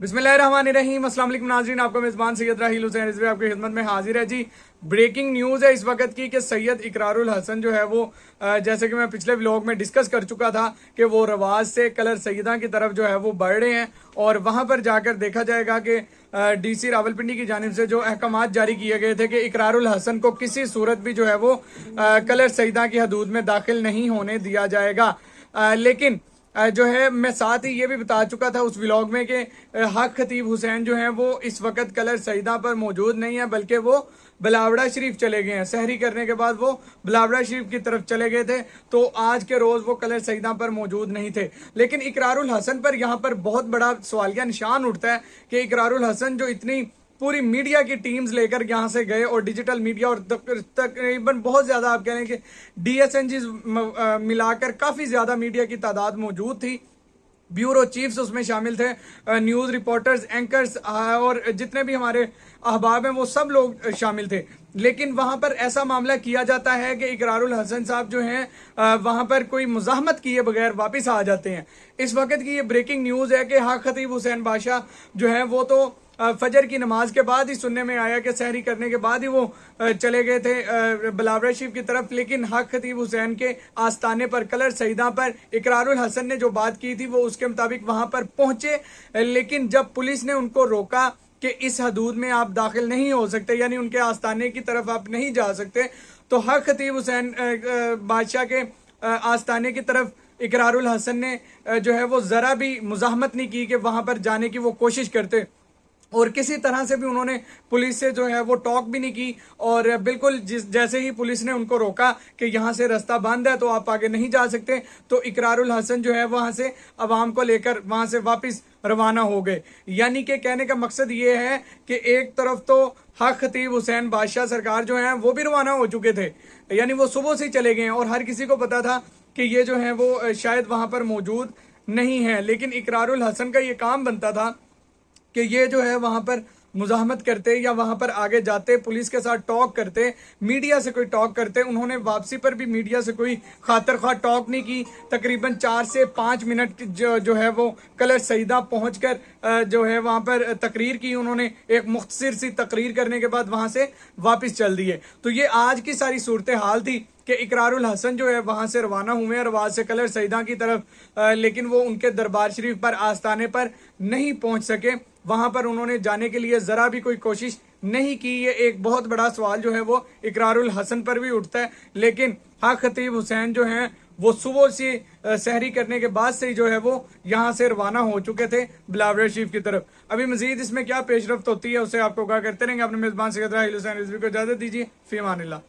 बिस्मिल्लाहिर्रहमानिर्रहीम अस्सलाम वालेकुम नाजरीन आपका मेज़बान सैयद राहील हुसैन इस आपकी खिदमत में हाजिर है जी ब्रेकिंग न्यूज़ है इस वक्त की कि सैयद इकरारुल हसन जो है वो जैसे कि मैं पिछले व्लॉग में डिस्कस कर चुका था कि वो रवाज से कलर सैदा की तरफ जो है वो बढ़ रहे हैं और वहां पर जाकर देखा जाएगा कि डीसी रावलपिंडी की जानब से जो अहकाम जारी किए गए थे कि इकरारुल हसन को किसी सूरत भी जो है वो कलर सईदा की हदूद में दाखिल नहीं होने दिया जाएगा लेकिन जो है मैं साथ ही ये भी बता चुका था उस व्लॉग में कि हक खतीब हुसैन जो है वो इस वक्त कलर सईदा पर मौजूद नहीं है बल्कि वो बलावड़ा शरीफ चले गए हैं सहरी करने के बाद वो बलावड़ा शरीफ की तरफ चले गए थे तो आज के रोज वो कलर सईदा पर मौजूद नहीं थे लेकिन इकरारुल हसन पर यहाँ पर बहुत बड़ा सवालिया निशान उठता है कि इकरारुल हसन जो इतनी पूरी मीडिया की टीम्स लेकर यहाँ से गए और डिजिटल मीडिया और तकरीबन बहुत ज्यादा आप कह रहे हैं कि डीएसएनजी मिलाकर काफी ज्यादा मीडिया की तादाद मौजूद थी ब्यूरो चीफ्स उसमें शामिल थे न्यूज रिपोर्टर्स एंकर्स और जितने भी हमारे अहबाब हैं वो सब लोग शामिल थे लेकिन वहां पर ऐसा मामला किया जाता है कि इकरारुल हसन साहब जो हैं वहां पर कोई मुजाहमत किए बगैर वापस आ जाते हैं इस वक्त की ये ब्रेकिंग न्यूज है कि हाक खतीब हुसैन बादशाह जो है वो तो फजर की नमाज के बाद ही सुनने में आया कि सहरी करने के बाद ही वो चले गए थे बलावरा शिव की तरफ लेकिन हक खतीब हुसैन के आस्थाने पर कलर सईदा पर इकरारुल हसन ने जो बात की थी वो उसके मुताबिक वहां पर पहुंचे लेकिन जब पुलिस ने उनको रोका कि इस हदूद में आप दाखिल नहीं हो सकते यानी उनके आस्थाने की तरफ आप नहीं जा सकते तो हक खतीब हुसैन बादशाह के आस्थाने की तरफ इकरारुल हसन ने जो है वो ज़रा भी मुजाहमत नहीं की कि वहां पर जाने की वो कोशिश करते और किसी तरह से भी उन्होंने पुलिस से जो है वो टॉक भी नहीं की और बिल्कुल जिस जैसे ही पुलिस ने उनको रोका कि यहाँ से रास्ता बंद है तो आप आगे नहीं जा सकते तो इकरारुल हसन जो है वहां से अवाम को लेकर वहां से वापस रवाना हो गए यानी कि कहने का मकसद ये है कि एक तरफ तो हक खतीब हुसैन बादशाह सरकार जो है वो भी रवाना हो चुके थे यानी वो सुबह से चले गए और हर किसी को पता था कि ये जो है वो शायद वहां पर मौजूद नहीं है लेकिन इकरारुल हसन का ये काम बनता था कि ये जो है वहां पर मुजामत करते या वहां पर आगे जाते पुलिस के साथ टॉक करते मीडिया से कोई टॉक करते उन्होंने वापसी पर भी मीडिया से कोई खातर खा टॉक नहीं की तकरीबन चार से पाँच मिनट जो, जो है वो कलर सईदा पहुँच कर जो है वहाँ पर तकरीर की उन्होंने एक मुख्तर सी तकरीर करने के बाद वहाँ से वापस चल दिए तो ये आज की सारी सूरत हाल थी कि इकरारुल हसन जो है वहाँ से रवाना हुए और वहाँ से कलर सईदा की तरफ लेकिन वो उनके दरबार शरीफ पर आस्थाने पर नहीं पहुँच सके वहां पर उन्होंने जाने के लिए जरा भी कोई कोशिश नहीं की ये एक बहुत बड़ा सवाल जो है वो इकरारुल हसन पर भी उठता है लेकिन हा खतीब हुसैन जो है वो सुबह से सहरी करने के बाद से ही जो है वो यहाँ से रवाना हो चुके थे बिलावर शरीफ की तरफ अभी मजीद इसमें क्या पेशरफ तो होती है उसे आपको क्या करते रहेंगे अपने मेजबान से हुसैन रिजवी को इजाजत दीजिए फीमान